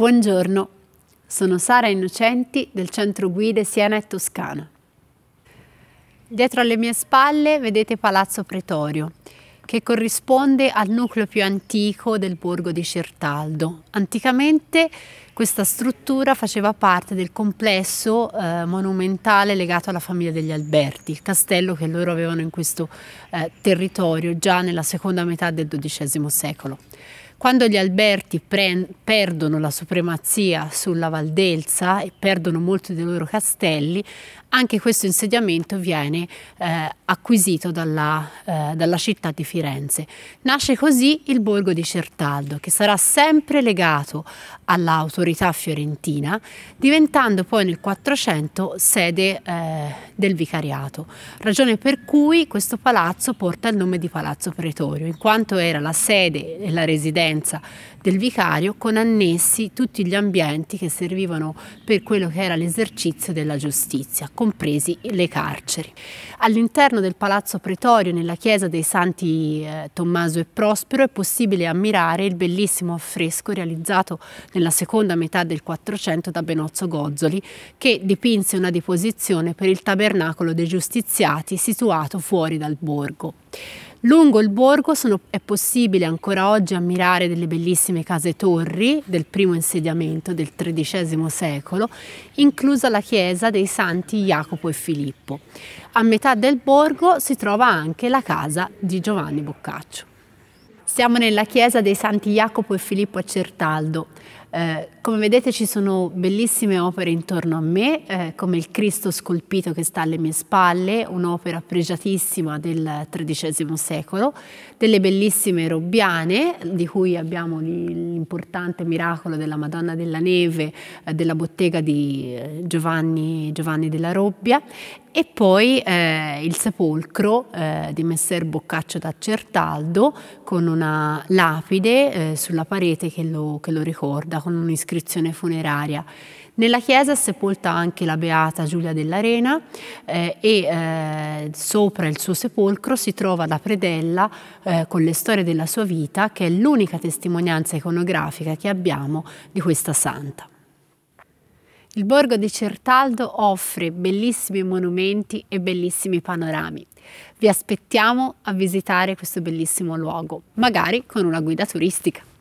Buongiorno, sono Sara Innocenti del Centro Guide Siena e Toscana. Dietro alle mie spalle vedete Palazzo Pretorio, che corrisponde al nucleo più antico del borgo di Certaldo. Anticamente questa struttura faceva parte del complesso eh, monumentale legato alla famiglia degli Alberti, il castello che loro avevano in questo eh, territorio già nella seconda metà del XII secolo. Quando gli Alberti perdono la supremazia sulla Valdelsa e perdono molti dei loro castelli, anche questo insediamento viene eh, acquisito dalla, eh, dalla, città di Firenze. Nasce così il borgo di Certaldo, che sarà sempre legato all'autorità fiorentina, diventando poi nel 400 sede eh, del vicariato, ragione per cui questo palazzo porta il nome di Palazzo Pretorio, in quanto era la sede e la residenza partenza del vicario con annessi tutti gli ambienti che servivano per quello che era l'esercizio della giustizia, compresi le carceri. All'interno del Palazzo Pretorio, nella chiesa dei Santi eh, Tommaso e Prospero, è possibile ammirare il bellissimo affresco realizzato nella seconda metà del Quattrocento da Benozzo Gozzoli, che dipinse una deposizione per il tabernacolo dei giustiziati situato fuori dal borgo. Lungo il borgo sono, è possibile ancora oggi ammirare delle bellissime tantissime case-torri del primo insediamento del XIII secolo, inclusa la chiesa dei santi Jacopo e Filippo. A metà del borgo si trova anche la casa di Giovanni Boccaccio. Siamo nella chiesa dei Santi Jacopo e Filippo a Certaldo. Eh, come vedete ci sono bellissime opere intorno a me, eh, come il Cristo scolpito che sta alle mie spalle, un'opera pregiatissima del XIII secolo, delle bellissime robbiane, di cui abbiamo l'importante miracolo della Madonna della Neve, eh, della bottega di eh, Giovanni, Giovanni della Robbia, e poi eh, il sepolcro eh, di Messer Boccaccio da Certaldo con una lapide eh, sulla parete che lo, che lo ricorda corda con un'iscrizione funeraria. Nella chiesa è sepolta anche la beata Giulia dell'Arena eh, e eh, sopra il suo sepolcro si trova la predella eh, con le storie della sua vita, che è l'unica testimonianza iconografica che abbiamo di questa santa. Il borgo di Certaldo offre bellissimi monumenti e bellissimi panorami. Vi aspettiamo a visitare questo bellissimo luogo, magari con una guida turistica.